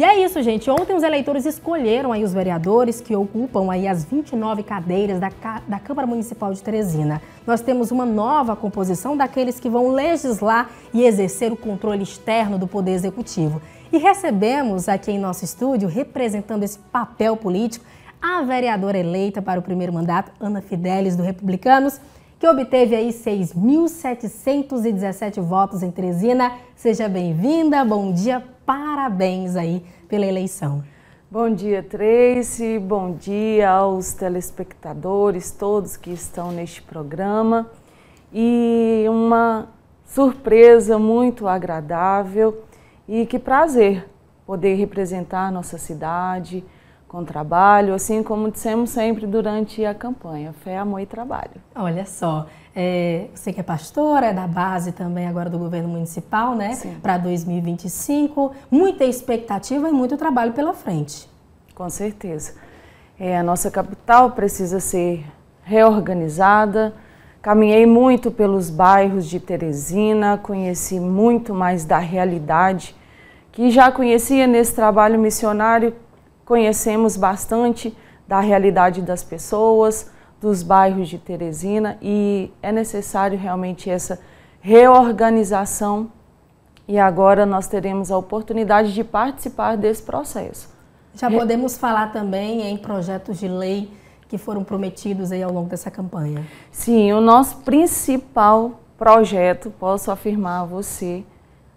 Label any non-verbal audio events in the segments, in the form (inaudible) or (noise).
E é isso, gente. Ontem os eleitores escolheram aí os vereadores que ocupam aí as 29 cadeiras da, da Câmara Municipal de Teresina. Nós temos uma nova composição daqueles que vão legislar e exercer o controle externo do Poder Executivo. E recebemos aqui em nosso estúdio, representando esse papel político, a vereadora eleita para o primeiro mandato, Ana Fidelis, do Republicanos, que obteve aí 6.717 votos em Teresina. Seja bem-vinda, bom dia, Parabéns aí pela eleição. Bom dia, Tracy. Bom dia aos telespectadores, todos que estão neste programa. E uma surpresa muito agradável e que prazer poder representar nossa cidade, com trabalho, assim como dissemos sempre durante a campanha, fé, amor e trabalho. Olha só, é, você que é pastora, é da base também agora do governo municipal, né? Para 2025, muita expectativa e muito trabalho pela frente. Com certeza. É, a nossa capital precisa ser reorganizada. Caminhei muito pelos bairros de Teresina, conheci muito mais da realidade que já conhecia nesse trabalho missionário conhecemos bastante da realidade das pessoas, dos bairros de Teresina e é necessário realmente essa reorganização e agora nós teremos a oportunidade de participar desse processo. Já podemos falar também em projetos de lei que foram prometidos aí ao longo dessa campanha. Sim, o nosso principal projeto, posso afirmar a você,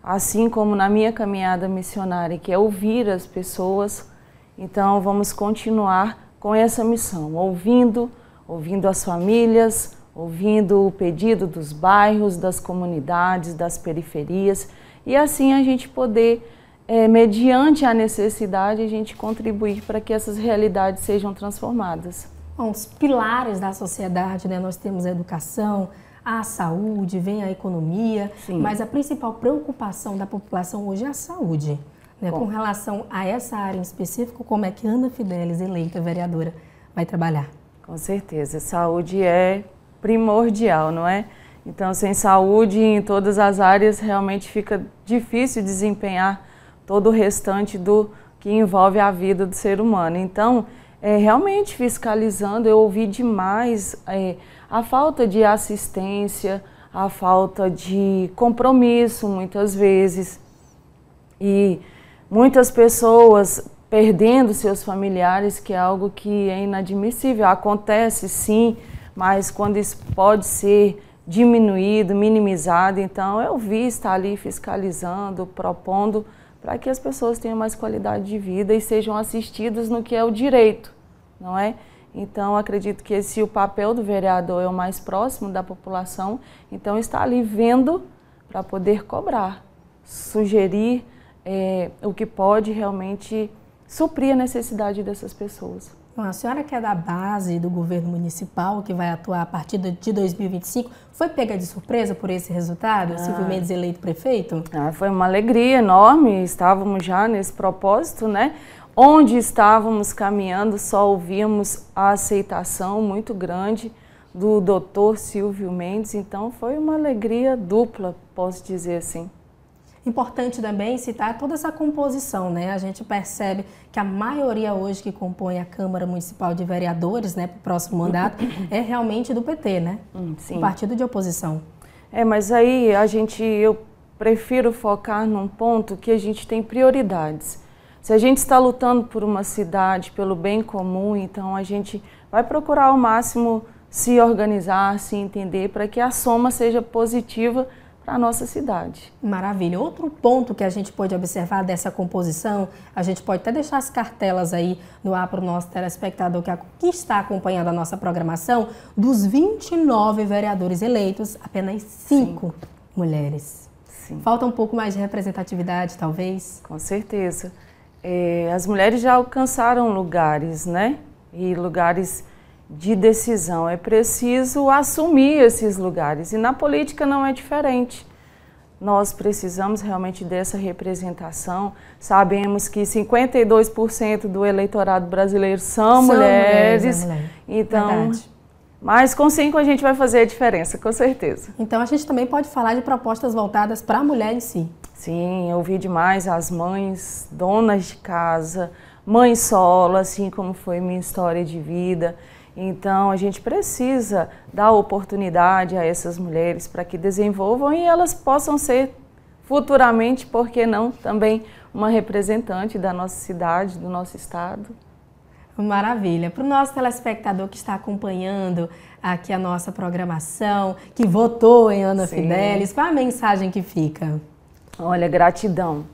assim como na minha caminhada missionária, que é ouvir as pessoas, então vamos continuar com essa missão, ouvindo, ouvindo as famílias, ouvindo o pedido dos bairros, das comunidades, das periferias, e assim a gente poder, é, mediante a necessidade, a gente contribuir para que essas realidades sejam transformadas. Bom, os pilares da sociedade, né? Nós temos a educação, a saúde, vem a economia, Sim. mas a principal preocupação da população hoje é a saúde. Né? Com relação a essa área em específico, como é que Ana Fidelis, eleita vereadora, vai trabalhar? Com certeza. Saúde é primordial, não é? Então, sem saúde em todas as áreas, realmente fica difícil desempenhar todo o restante do que envolve a vida do ser humano. Então, é, realmente fiscalizando, eu ouvi demais é, a falta de assistência, a falta de compromisso, muitas vezes. E muitas pessoas perdendo seus familiares, que é algo que é inadmissível. Acontece sim, mas quando isso pode ser diminuído, minimizado, então eu vi estar ali fiscalizando, propondo para que as pessoas tenham mais qualidade de vida e sejam assistidas no que é o direito, não é? Então, acredito que se o papel do vereador é o mais próximo da população, então está ali vendo para poder cobrar, sugerir, é, o que pode realmente suprir a necessidade dessas pessoas. Bom, a senhora que é da base do governo municipal, que vai atuar a partir de 2025, foi pega de surpresa por esse resultado, ah. Silvio Mendes eleito prefeito? Ah, foi uma alegria enorme, estávamos já nesse propósito, né? Onde estávamos caminhando, só ouvimos a aceitação muito grande do doutor Silvio Mendes, então foi uma alegria dupla, posso dizer assim. Importante também citar toda essa composição, né? A gente percebe que a maioria hoje que compõe a Câmara Municipal de Vereadores, né, para o próximo mandato, é realmente do PT, né? Hum, sim. partido de oposição. É, mas aí a gente, eu prefiro focar num ponto que a gente tem prioridades. Se a gente está lutando por uma cidade, pelo bem comum, então a gente vai procurar ao máximo se organizar, se entender para que a soma seja positiva para a nossa cidade. Maravilha. Outro ponto que a gente pode observar dessa composição, a gente pode até deixar as cartelas aí no ar para o nosso telespectador que, está acompanhando a nossa programação, dos 29 vereadores eleitos, apenas 5 mulheres. Sim. Falta um pouco mais de representatividade, talvez? Com certeza. É, as mulheres já alcançaram lugares, né? E lugares de decisão. É preciso assumir esses lugares. E na política não é diferente. Nós precisamos realmente dessa representação. Sabemos que 52% do eleitorado brasileiro são, são mulheres. É mulheres então, Verdade. mas com cinco a gente vai fazer a diferença, com certeza. Então a gente também pode falar de propostas voltadas para a mulher em si. Sim, eu ouvi demais as mães, donas de casa, mães solo, assim como foi minha história de vida. Então, a gente precisa dar oportunidade a essas mulheres para que desenvolvam e elas possam ser futuramente, por que não, também uma representante da nossa cidade, do nosso estado. Maravilha. Para o nosso telespectador que está acompanhando aqui a nossa programação, que votou em Ana Sim. Fidelis, qual a mensagem que fica? Olha, gratidão.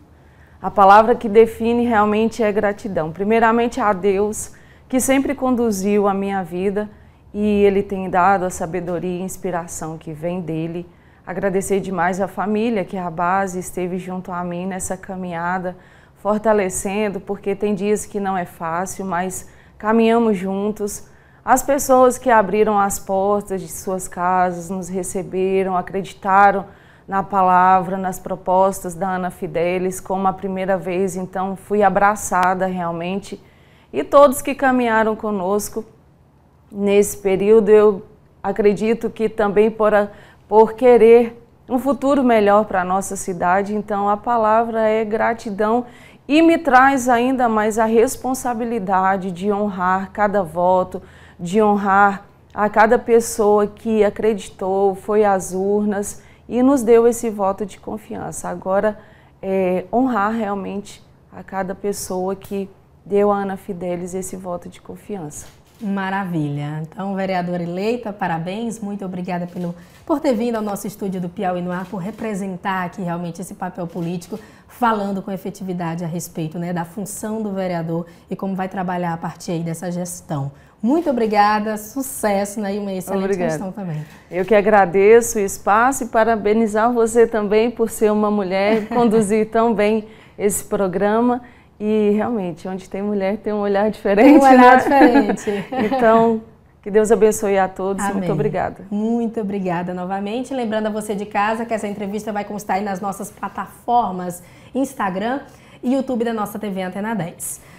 A palavra que define realmente é gratidão. Primeiramente a Deus que sempre conduziu a minha vida e ele tem dado a sabedoria e inspiração que vem dele. Agradecer demais à família que a base esteve junto a mim nessa caminhada, fortalecendo, porque tem dias que não é fácil, mas caminhamos juntos. As pessoas que abriram as portas de suas casas, nos receberam, acreditaram na palavra, nas propostas da Ana Fidelis, como a primeira vez, então fui abraçada realmente e todos que caminharam conosco nesse período. Eu acredito que também por, a, por querer um futuro melhor para a nossa cidade. Então, a palavra é gratidão e me traz ainda mais a responsabilidade de honrar cada voto, de honrar a cada pessoa que acreditou, foi às urnas e nos deu esse voto de confiança. Agora, é, honrar realmente a cada pessoa que deu à Ana Fidelis esse voto de confiança. Maravilha. Então, vereadora eleita, parabéns. Muito obrigada pelo, por ter vindo ao nosso estúdio do Piauí no Ar, por representar aqui realmente esse papel político, falando com efetividade a respeito né, da função do vereador e como vai trabalhar a partir aí dessa gestão. Muito obrigada, sucesso né, e uma excelente gestão também. Eu que agradeço o espaço e parabenizar você também por ser uma mulher e conduzir tão bem esse programa. E realmente, onde tem mulher tem um olhar diferente. Tem um olhar né? diferente. (laughs) então, que Deus abençoe a todos. Amém. Muito obrigada. Muito obrigada novamente. Lembrando a você de casa que essa entrevista vai constar aí nas nossas plataformas Instagram e YouTube da nossa TV Antena 10.